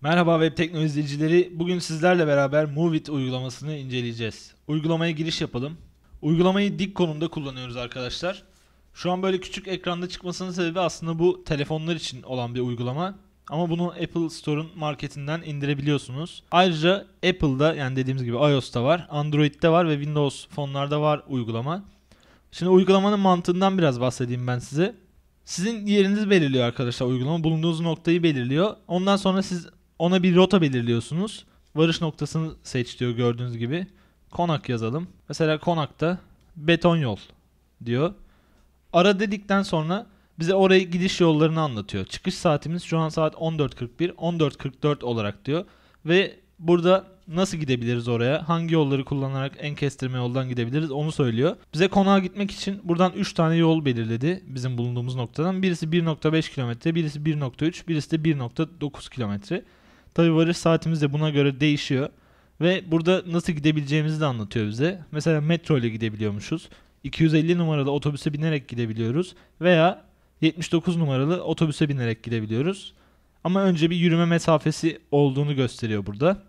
Merhaba web teknoloji izleyicileri. Bugün sizlerle beraber Movit uygulamasını inceleyeceğiz. Uygulamaya giriş yapalım. Uygulamayı dik konumda kullanıyoruz arkadaşlar. Şu an böyle küçük ekranda çıkmasının sebebi aslında bu telefonlar için olan bir uygulama. Ama bunu Apple Store'un marketinden indirebiliyorsunuz. Ayrıca Apple'da yani dediğimiz gibi iOS'ta var, Android'de var ve Windows fonlarda var uygulama. Şimdi uygulamanın mantığından biraz bahsedeyim ben size. Sizin yeriniz belirliyor arkadaşlar uygulama. Bulunduğunuz noktayı belirliyor. Ondan sonra siz ona bir rota belirliyorsunuz. Varış noktasını seç diyor gördüğünüz gibi. Konak yazalım. Mesela Konak'ta beton yol diyor. Ara dedikten sonra bize oraya gidiş yollarını anlatıyor. Çıkış saatimiz şu an saat 14.41, 14.44 olarak diyor. Ve burada nasıl gidebiliriz oraya? Hangi yolları kullanarak en kestirme yoldan gidebiliriz? Onu söylüyor. Bize konağa gitmek için buradan 3 tane yol belirledi bizim bulunduğumuz noktadan. Birisi 1.5 kilometre, birisi 1.3, birisi de 1.9 kilometre. Tabi varış saatimiz de buna göre değişiyor. Ve burada nasıl gidebileceğimizi de anlatıyor bize. Mesela metro ile gidebiliyormuşuz. 250 numaralı otobüse binerek gidebiliyoruz. Veya 79 numaralı otobüse binerek gidebiliyoruz. Ama önce bir yürüme mesafesi olduğunu gösteriyor burada.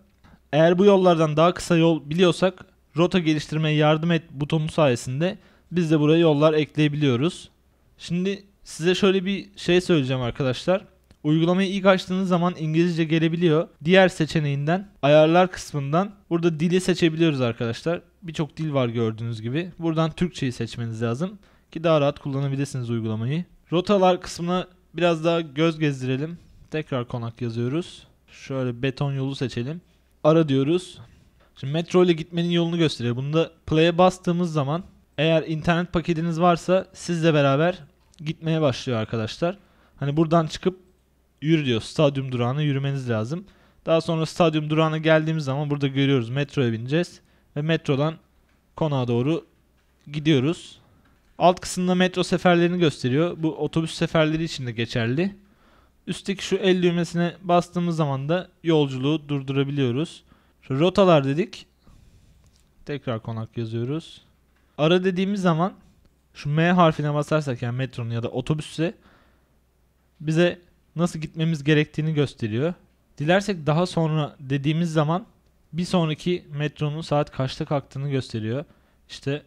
Eğer bu yollardan daha kısa yol biliyorsak rota geliştirmeye yardım et butonu sayesinde biz de buraya yollar ekleyebiliyoruz. Şimdi size şöyle bir şey söyleyeceğim arkadaşlar. Uygulamayı ilk açtığınız zaman İngilizce gelebiliyor. Diğer seçeneğinden ayarlar kısmından burada dili seçebiliyoruz arkadaşlar. Birçok dil var gördüğünüz gibi. Buradan Türkçeyi seçmeniz lazım ki daha rahat kullanabilirsiniz uygulamayı. Rotalar kısmına biraz daha göz gezdirelim. Tekrar konak yazıyoruz. Şöyle beton yolu seçelim. Ara diyoruz. Şimdi metro ile gitmenin yolunu gösteriyor. Bunu da play'e bastığımız zaman eğer internet paketiniz varsa sizle beraber gitmeye başlıyor arkadaşlar. Hani buradan çıkıp yürü diyor. Stadyum durağına yürümeniz lazım. Daha sonra stadyum durağına geldiğimiz zaman burada görüyoruz metroya bineceğiz. Ve metrodan konağa doğru gidiyoruz. Alt kısımda metro seferlerini gösteriyor. Bu otobüs seferleri için de geçerli. Üstteki şu el düğmesine bastığımız zaman da yolculuğu durdurabiliyoruz. Şu rotalar dedik. Tekrar konak yazıyoruz. Ara dediğimiz zaman şu M harfine basarsak yani metronun ya da otobüsse bize nasıl gitmemiz gerektiğini gösteriyor. Dilersek daha sonra dediğimiz zaman bir sonraki metronun saat kaçta kalktığını gösteriyor. İşte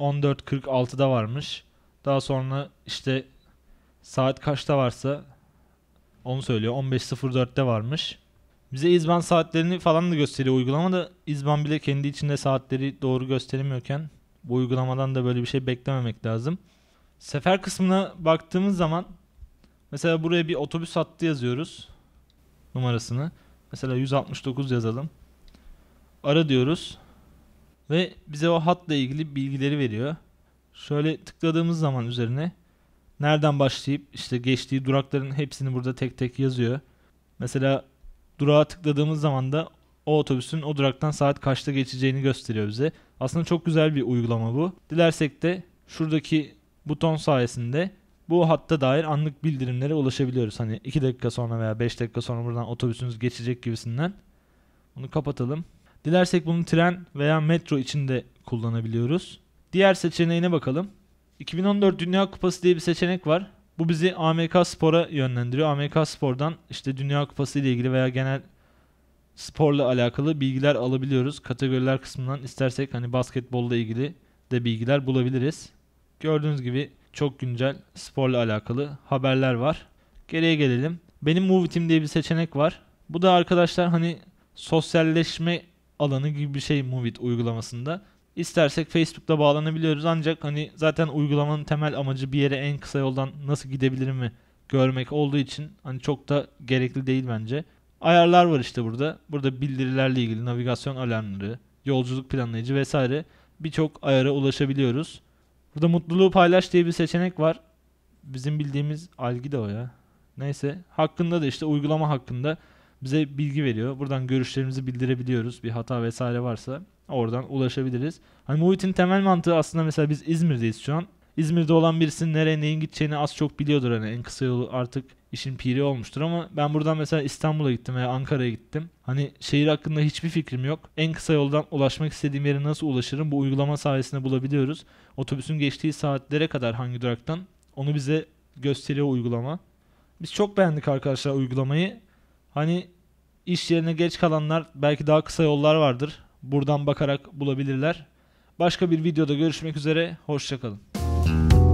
14.46'da varmış. Daha sonra işte saat kaçta varsa onu söylüyor. 15.04'te varmış. Bize izban saatlerini falan da gösteriyor uygulamada. İzban bile kendi içinde saatleri doğru gösteremiyorken bu uygulamadan da böyle bir şey beklememek lazım. Sefer kısmına baktığımız zaman Mesela buraya bir otobüs hattı yazıyoruz. Numarasını. Mesela 169 yazalım. Ara diyoruz. Ve bize o hatla ilgili bilgileri veriyor. Şöyle tıkladığımız zaman üzerine nereden başlayıp işte geçtiği durakların hepsini burada tek tek yazıyor. Mesela durağa tıkladığımız zaman da o otobüsün o duraktan saat kaçta geçeceğini gösteriyor bize. Aslında çok güzel bir uygulama bu. Dilersek de şuradaki buton sayesinde bu hatta dair anlık bildirimlere ulaşabiliyoruz. Hani 2 dakika sonra veya 5 dakika sonra buradan otobüsünüz geçecek gibisinden. Bunu kapatalım. Dilersek bunu tren veya metro içinde kullanabiliyoruz. Diğer seçeneğine bakalım. 2014 Dünya Kupası diye bir seçenek var. Bu bizi AMK Spor'a yönlendiriyor. AMK Spor'dan işte Dünya Kupası ile ilgili veya genel sporla alakalı bilgiler alabiliyoruz. Kategoriler kısmından istersek hani basketbolla ilgili de bilgiler bulabiliriz. Gördüğünüz gibi çok güncel sporla alakalı haberler var. Geriye gelelim. Benim Movie Team diye bir seçenek var. Bu da arkadaşlar hani sosyalleşme alanı gibi bir şey Movit uygulamasında. İstersek Facebook'ta bağlanabiliyoruz ancak hani zaten uygulamanın temel amacı bir yere en kısa yoldan nasıl gidebilirim mi görmek olduğu için hani çok da gerekli değil bence. Ayarlar var işte burada. Burada bildirilerle ilgili navigasyon alarmları, yolculuk planlayıcı vesaire birçok ayara ulaşabiliyoruz. Burada mutluluğu paylaş diye bir seçenek var. Bizim bildiğimiz algı da o ya. Neyse hakkında da işte uygulama hakkında bize bilgi veriyor. Buradan görüşlerimizi bildirebiliyoruz. Bir hata vesaire varsa oradan ulaşabiliriz. Hani Muhit'in temel mantığı aslında mesela biz İzmir'deyiz şu an. İzmir'de olan birisinin nereye neyin gideceğini az çok biliyordur hani en kısa yolu artık işin piri olmuştur ama ben buradan mesela İstanbul'a gittim veya Ankara'ya gittim. Hani şehir hakkında hiçbir fikrim yok. En kısa yoldan ulaşmak istediğim yere nasıl ulaşırım bu uygulama sayesinde bulabiliyoruz. Otobüsün geçtiği saatlere kadar hangi duraktan onu bize gösteriyor uygulama. Biz çok beğendik arkadaşlar uygulamayı. Hani iş yerine geç kalanlar belki daha kısa yollar vardır. Buradan bakarak bulabilirler. Başka bir videoda görüşmek üzere. Hoşçakalın.